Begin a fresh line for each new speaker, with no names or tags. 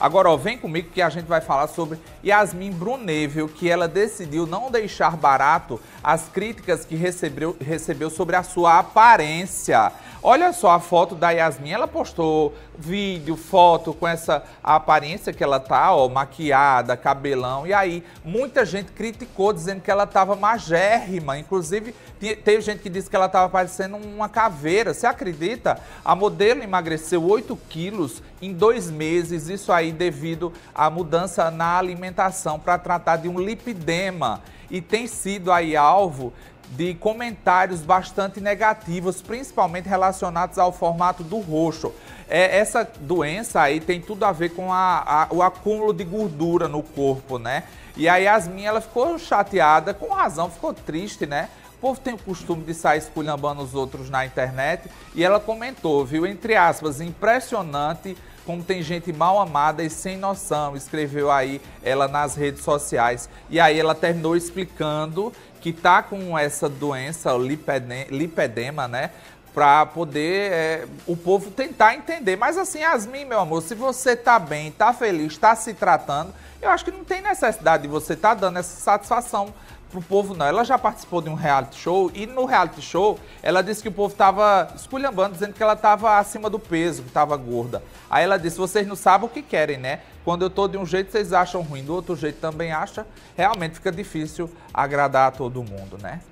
Agora, ó, vem comigo que a gente vai falar sobre Yasmin Brunet, viu, que ela decidiu não deixar barato as críticas que recebeu, recebeu sobre a sua aparência. Olha só a foto da Yasmin, ela postou vídeo, foto com essa aparência que ela tá, ó, maquiada, cabelão. E aí, muita gente criticou dizendo que ela tava magérrima. Inclusive, teve gente que disse que ela tava parecendo uma caveira. Você acredita? A modelo emagreceu 8 quilos em dois meses, isso aí devido à mudança na alimentação para tratar de um lipidema. E tem sido aí alvo de comentários bastante negativos, principalmente relacionados ao formato do roxo. É, essa doença aí tem tudo a ver com a, a, o acúmulo de gordura no corpo, né? E a Yasmin, ela ficou chateada, com razão, ficou triste, né? O povo tem o costume de sair esculhambando os outros na internet. E ela comentou, viu? Entre aspas, impressionante como tem gente mal amada e sem noção, escreveu aí ela nas redes sociais. E aí ela terminou explicando que tá com essa doença, lipedema, né? para poder é, o povo tentar entender. Mas assim, Yasmin, meu amor, se você tá bem, tá feliz, tá se tratando, eu acho que não tem necessidade de você estar tá dando essa satisfação pro povo, não. Ela já participou de um reality show e no reality show ela disse que o povo tava esculhambando, dizendo que ela tava acima do peso, que tava gorda. Aí ela disse: vocês não sabem o que querem, né? Quando eu tô de um jeito, vocês acham ruim, do outro jeito também acha. Realmente fica difícil agradar a todo mundo, né?